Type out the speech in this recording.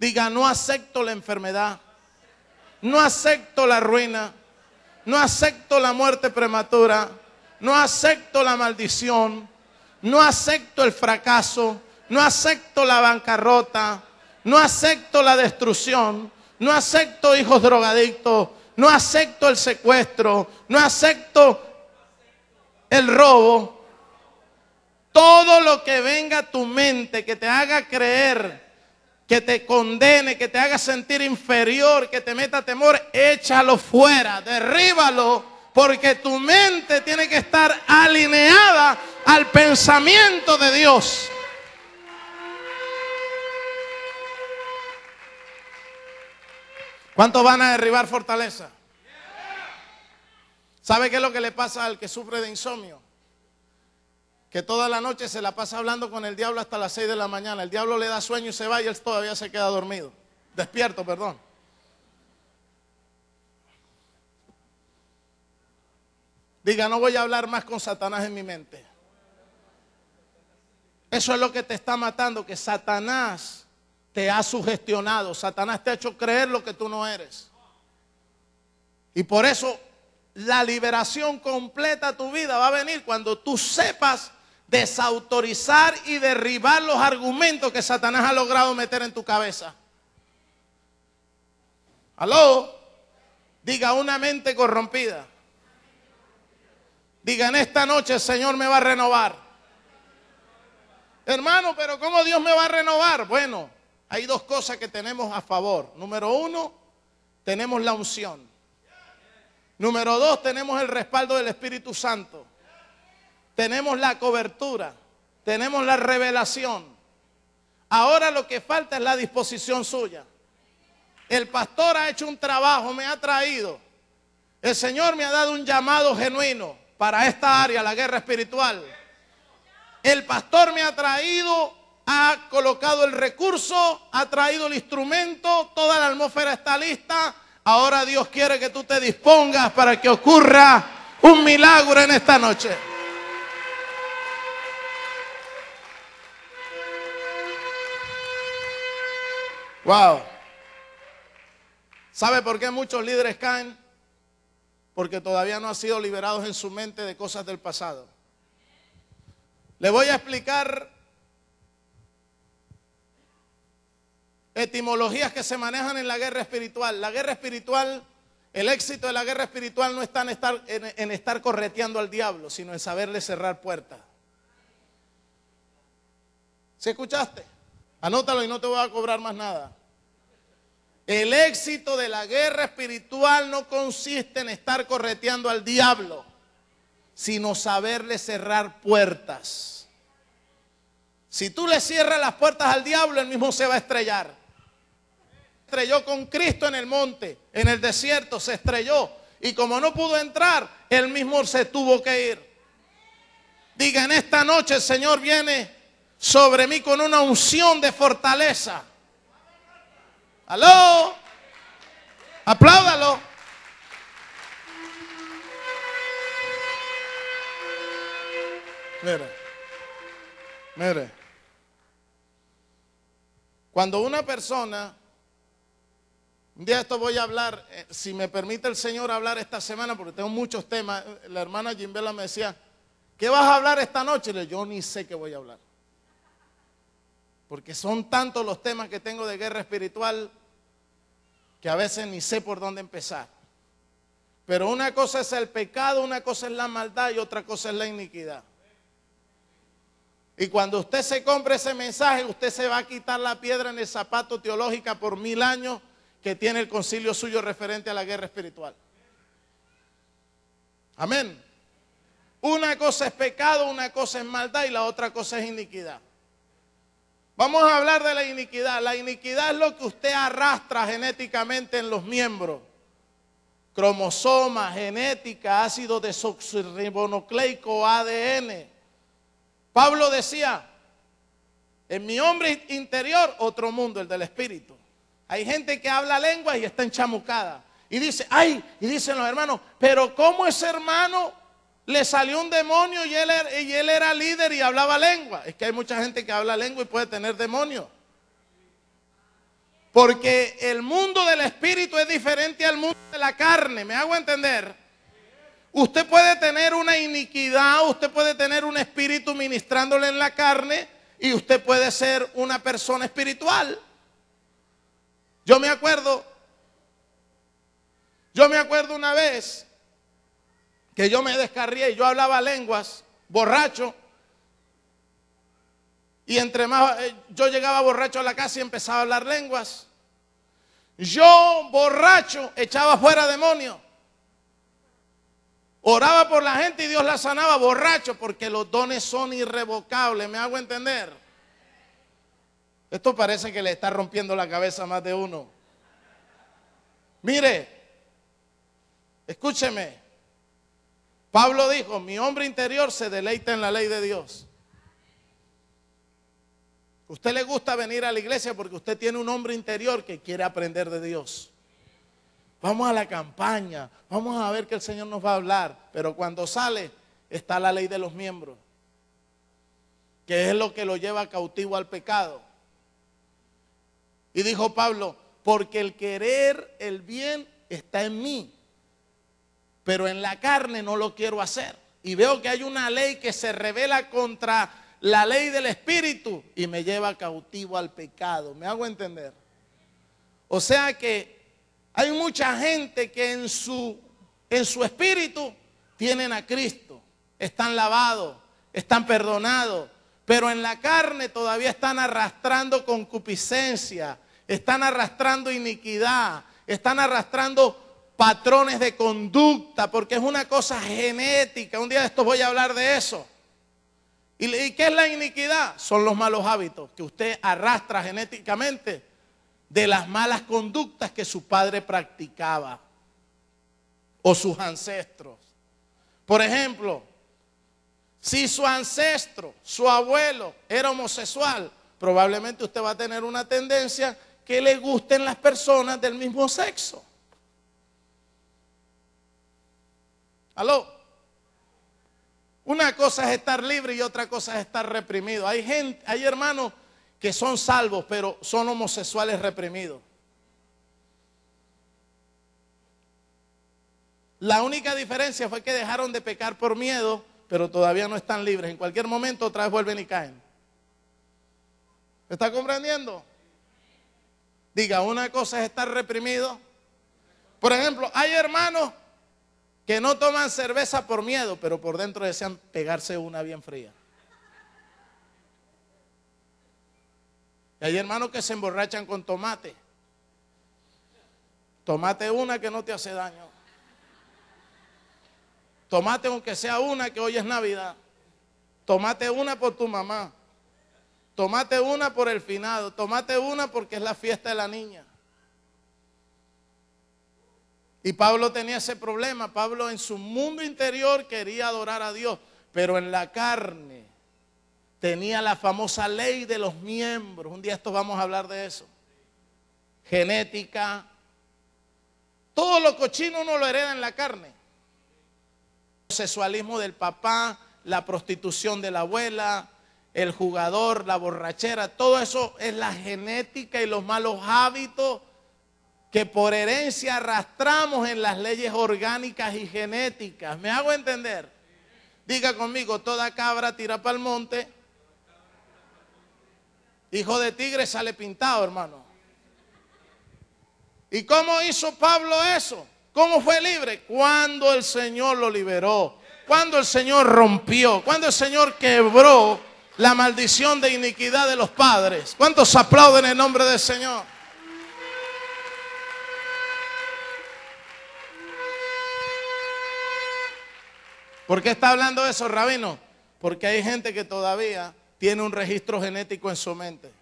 Diga, no acepto la enfermedad, no acepto la ruina, no acepto la muerte prematura, no acepto la maldición, no acepto el fracaso, no acepto la bancarrota, no acepto la destrucción, no acepto hijos drogadictos, no acepto el secuestro, no acepto el robo. Todo lo que venga a tu mente que te haga creer que te condene, que te haga sentir inferior, que te meta temor, échalo fuera, derríbalo, porque tu mente tiene que estar alineada al pensamiento de Dios. ¿Cuántos van a derribar fortaleza? ¿Sabe qué es lo que le pasa al que sufre de insomnio? que toda la noche se la pasa hablando con el diablo hasta las 6 de la mañana. El diablo le da sueño y se va y él todavía se queda dormido. Despierto, perdón. Diga, no voy a hablar más con Satanás en mi mente. Eso es lo que te está matando, que Satanás te ha sugestionado, Satanás te ha hecho creer lo que tú no eres. Y por eso la liberación completa a tu vida va a venir cuando tú sepas desautorizar y derribar los argumentos que Satanás ha logrado meter en tu cabeza. Aló, diga una mente corrompida. Diga, en esta noche el Señor me va a renovar. Hermano, pero ¿cómo Dios me va a renovar? Bueno, hay dos cosas que tenemos a favor. Número uno, tenemos la unción. Número dos, tenemos el respaldo del Espíritu Santo tenemos la cobertura, tenemos la revelación. Ahora lo que falta es la disposición suya. El pastor ha hecho un trabajo, me ha traído. El Señor me ha dado un llamado genuino para esta área, la guerra espiritual. El pastor me ha traído, ha colocado el recurso, ha traído el instrumento, toda la atmósfera está lista. Ahora Dios quiere que tú te dispongas para que ocurra un milagro en esta noche. Wow. ¿Sabe por qué muchos líderes caen? Porque todavía no han sido liberados en su mente de cosas del pasado. Le voy a explicar etimologías que se manejan en la guerra espiritual. La guerra espiritual, el éxito de la guerra espiritual no está en estar, en, estar correteando al diablo, sino en saberle cerrar puertas. ¿Se escuchaste? Anótalo y no te voy a cobrar más nada. El éxito de la guerra espiritual no consiste en estar correteando al diablo, sino saberle cerrar puertas. Si tú le cierras las puertas al diablo, él mismo se va a estrellar. Estrelló con Cristo en el monte, en el desierto, se estrelló. Y como no pudo entrar, él mismo se tuvo que ir. Diga, en esta noche el Señor viene sobre mí con una unción de fortaleza Aló. Apláudalo. Mire, mire. Cuando una persona, un día esto voy a hablar, eh, si me permite el Señor hablar esta semana, porque tengo muchos temas, eh, la hermana Jimbela me decía, ¿qué vas a hablar esta noche? Le yo ni sé qué voy a hablar. Porque son tantos los temas que tengo de guerra espiritual, que a veces ni sé por dónde empezar. Pero una cosa es el pecado, una cosa es la maldad y otra cosa es la iniquidad. Y cuando usted se compre ese mensaje, usted se va a quitar la piedra en el zapato teológica por mil años que tiene el concilio suyo referente a la guerra espiritual. Amén. Una cosa es pecado, una cosa es maldad y la otra cosa es iniquidad. Vamos a hablar de la iniquidad. La iniquidad es lo que usted arrastra genéticamente en los miembros. Cromosoma, genética, ácido desoxirribonucleico, ADN. Pablo decía, en mi hombre interior, otro mundo, el del espíritu. Hay gente que habla lengua y está enchamucada. Y dice, ay, y dicen los hermanos, pero ¿cómo es hermano le salió un demonio y él, er, y él era líder y hablaba lengua. Es que hay mucha gente que habla lengua y puede tener demonio Porque el mundo del espíritu es diferente al mundo de la carne. ¿Me hago entender? Usted puede tener una iniquidad, usted puede tener un espíritu ministrándole en la carne y usted puede ser una persona espiritual. Yo me acuerdo, yo me acuerdo una vez que yo me descarrié y yo hablaba lenguas, borracho. Y entre más eh, yo llegaba borracho a la casa y empezaba a hablar lenguas. Yo borracho echaba fuera demonios. Oraba por la gente y Dios la sanaba borracho porque los dones son irrevocables, ¿me hago entender? Esto parece que le está rompiendo la cabeza a más de uno. Mire, escúcheme, Pablo dijo, mi hombre interior se deleita en la ley de Dios. Usted le gusta venir a la iglesia porque usted tiene un hombre interior que quiere aprender de Dios. Vamos a la campaña, vamos a ver que el Señor nos va a hablar, pero cuando sale está la ley de los miembros, que es lo que lo lleva cautivo al pecado. Y dijo Pablo, porque el querer el bien está en mí, pero en la carne no lo quiero hacer. Y veo que hay una ley que se revela contra la ley del Espíritu y me lleva cautivo al pecado. ¿Me hago entender? O sea que hay mucha gente que en su, en su espíritu tienen a Cristo, están lavados, están perdonados, pero en la carne todavía están arrastrando concupiscencia, están arrastrando iniquidad, están arrastrando patrones de conducta, porque es una cosa genética. Un día de estos voy a hablar de eso. ¿Y qué es la iniquidad? Son los malos hábitos que usted arrastra genéticamente de las malas conductas que su padre practicaba o sus ancestros. Por ejemplo, si su ancestro, su abuelo, era homosexual, probablemente usted va a tener una tendencia que le gusten las personas del mismo sexo. Aló. Una cosa es estar libre y otra cosa es estar reprimido. Hay gente, hay hermanos que son salvos, pero son homosexuales reprimidos. La única diferencia fue que dejaron de pecar por miedo, pero todavía no están libres. En cualquier momento otra vez vuelven y caen. está comprendiendo? Diga, una cosa es estar reprimido. Por ejemplo, hay hermanos que no toman cerveza por miedo, pero por dentro desean pegarse una bien fría. Y hay hermanos que se emborrachan con tomate. Tomate una que no te hace daño. Tomate aunque sea una que hoy es Navidad. Tomate una por tu mamá. Tomate una por el finado. Tomate una porque es la fiesta de la niña. Y Pablo tenía ese problema. Pablo en su mundo interior quería adorar a Dios, pero en la carne tenía la famosa ley de los miembros. Un día esto vamos a hablar de eso. Genética. Todo lo cochino uno lo hereda en la carne. El sexualismo del papá, la prostitución de la abuela, el jugador, la borrachera, todo eso es la genética y los malos hábitos que por herencia arrastramos en las leyes orgánicas y genéticas. ¿Me hago entender? Diga conmigo, toda cabra tira para el monte. Hijo de tigre sale pintado, hermano. ¿Y cómo hizo Pablo eso? ¿Cómo fue libre? Cuando el Señor lo liberó, cuando el Señor rompió, cuando el Señor quebró la maldición de iniquidad de los padres. ¿Cuántos aplauden en el nombre del Señor? ¿Por qué está hablando eso, Rabino? Porque hay gente que todavía tiene un registro genético en su mente.